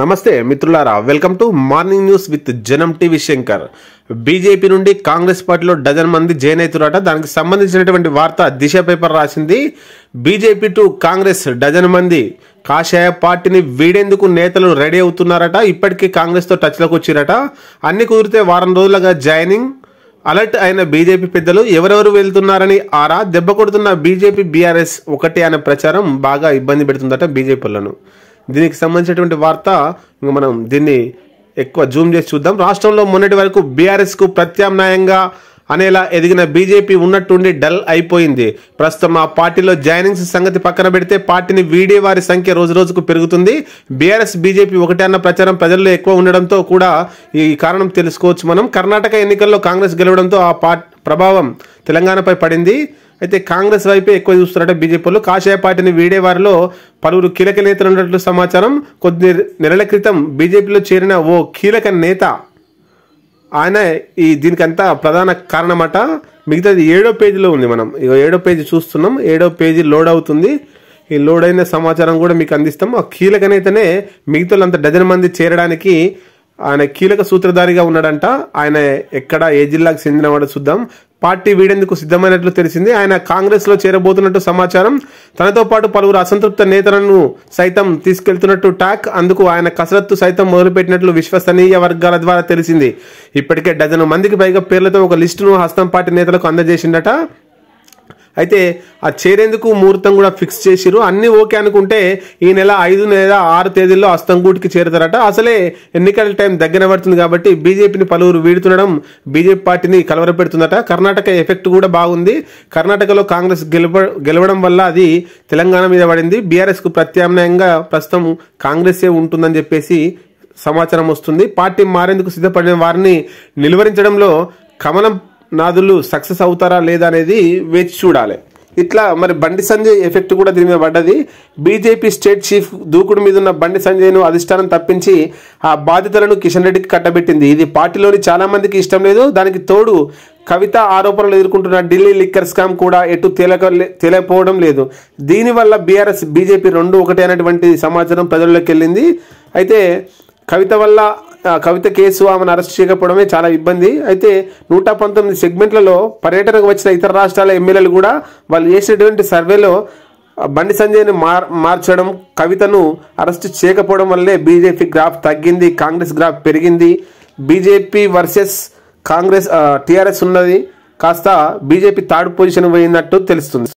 నమస్తే మిత్రులారా welcome to morning news with Janam TV Shankar BJP నుండి కాంగ్రెస్ పార్టీలో డజన్ మంది జాయిన్ అవుతున్నారట దానికి సంబంధించినటువంటి వార్త దిశ పేపర్ రాసింది బీజేపీ టు కాంగ్రెస్ డజన్ మంది కాషాయ పార్టీని వీడేందుకు నేతలు రెడీ అవుతున్నారట ఇప్పటికీ కాంగ్రెస్తో టచ్లోకి వచ్చిరట అన్ని కుదిరితే వారం రోజులుగా జాయినింగ్ అలర్ట్ అయిన బీజేపీ పెద్దలు ఎవరెవరు వెళ్తున్నారని ఆరా దెబ్బ కొడుతున్న బీజేపీ బీఆర్ఎస్ ఒకటి అనే ప్రచారం బాగా ఇబ్బంది పెడుతుందట బీజేపీలను దీనికి సంబంధించినటువంటి వార్త ఇంకా మనం దీన్ని ఎక్కువ జూమ్ చేసి చూద్దాం రాష్ట్రంలో మొన్నటి వరకు బీఆర్ఎస్కు ప్రత్యామ్నాయంగా అనేలా ఎదిగిన బీజేపీ ఉన్నట్టుండి డల్ అయిపోయింది ప్రస్తుతం ఆ పార్టీలో జాయినింగ్స్ సంగతి పక్కన పెడితే పార్టీని వీడే వారి సంఖ్య రోజు రోజుకు పెరుగుతుంది బీఆర్ఎస్ బీజేపీ ఒకటే అన్న ప్రచారం ప్రజల్లో ఎక్కువ ఉండడంతో కూడా ఈ కారణం తెలుసుకోవచ్చు మనం కర్ణాటక ఎన్నికల్లో కాంగ్రెస్ గెలవడంతో ఆ ప్రభావం తెలంగాణపై పడింది అయితే కాంగ్రెస్ వైపే ఎక్కువ చూస్తున్నారట బీజేపీ వాళ్ళు కాషాయ పార్టీని వీడే వారిలో పలువురు కీలక నేతలు ఉన్నట్లు సమాచారం కొద్ది నెలల క్రితం బీజేపీలో చేరిన ఓ కీలక నేత ఆయన ఈ దీనికంతా ప్రధాన కారణమట మిగతాది ఏడో పేజీలో ఉంది మనం ఇక ఏడో పేజీ చూస్తున్నాం ఏడో పేజీ లోడ్ అవుతుంది ఈ లోడ్ అయిన సమాచారం కూడా మీకు అందిస్తాం ఆ కీలక నేతనే మిగతా అంత డజన్ మంది చేరడానికి ఆయన కీలక సూత్రధారిగా ఉన్నాడంట ఆయన ఎక్కడ ఏ జిల్లాకు చెందినవాడు చూద్దాం పార్టీ వీడేందుకు సిద్ధమైనట్లు తెలిసింది ఆయన కాంగ్రెస్లో చేరబోతున్నట్టు సమాచారం తనతో పాటు పలువురు అసంతృప్త నేతలను సైతం తీసుకెళ్తున్నట్టు టాక్ అందుకు ఆయన కసరత్తు సైతం మొదలుపెట్టినట్లు విశ్వసనీయ వర్గాల ద్వారా తెలిసింది ఇప్పటికే డజను మందికి పైగా పేర్లతో ఒక లిస్టును హస్తం పార్టీ నేతలకు అందజేసిందట అయితే ఆ చేరేందుకు ముహూర్తం కూడా ఫిక్స్ చేసిరు అన్ని ఓకే అనుకుంటే ఈ నెల ఐదు లేదా ఆరు తేదీల్లో అస్తంగూటికి చేరుతారట అసలే ఎన్నికల టైం దగ్గర పడుతుంది కాబట్టి బీజేపీని పలువురు వీడుతుండడం బీజేపీ పార్టీని కలవరపెడుతుందట కర్ణాటక ఎఫెక్ట్ కూడా బాగుంది కర్ణాటకలో కాంగ్రెస్ గెలవ గెలవడం వల్ల అది తెలంగాణ మీద పడింది బీఆర్ఎస్కు ప్రత్యామ్నాయంగా ప్రస్తుతం కాంగ్రెసే ఉంటుందని చెప్పేసి సమాచారం వస్తుంది పార్టీ మారేందుకు సిద్ధపడిన వారిని నిలువరించడంలో కమలం నాదులు సక్సెస్ అవుతారా లేదా అనేది వేచి చూడాలి ఇట్లా మరి బండి సంజయ్ ఎఫెక్ట్ కూడా దీని మీద పడ్డది బీజేపీ స్టేట్ చీఫ్ దూకుడు మీద ఉన్న బండి సంజయ్ను అధిష్టానం తప్పించి ఆ బాధితులను కిషన్ రెడ్డికి కట్టబెట్టింది ఇది పార్టీలోని చాలామందికి ఇష్టం లేదు దానికి తోడు కవిత ఆరోపణలు ఎదుర్కొంటున్న ఢిల్లీ లిక్కర్ స్కామ్ కూడా ఎటు తేలక తేలకపోవడం లేదు దీనివల్ల బీఆర్ఎస్ బీజేపీ రెండు ఒకటి అనేటువంటి సమాచారం ప్రజల్లోకి వెళ్ళింది అయితే కవిత వల్ల కవిత కేసు ఆమెను అరెస్ట్ చేయకపోవడమే చాలా ఇబ్బంది అయితే నూట పంతొమ్మిది సెగ్మెంట్లలో పర్యటనకు వచ్చిన ఇతర రాష్ట్రాల ఎమ్మెల్యేలు కూడా వాళ్ళు చేసినటువంటి సర్వేలో బండి సంజయ్ని మార్ మార్చడం కవితను అరెస్ట్ చేయకపోవడం వల్లే బీజేపీ గ్రాఫ్ తగ్గింది కాంగ్రెస్ గ్రాఫ్ పెరిగింది బీజేపీ వర్సెస్ కాంగ్రెస్ టీఆర్ఎస్ ఉన్నది కాస్త బీజేపీ థర్డ్ పొజిషన్ పోయినట్టు తెలుస్తుంది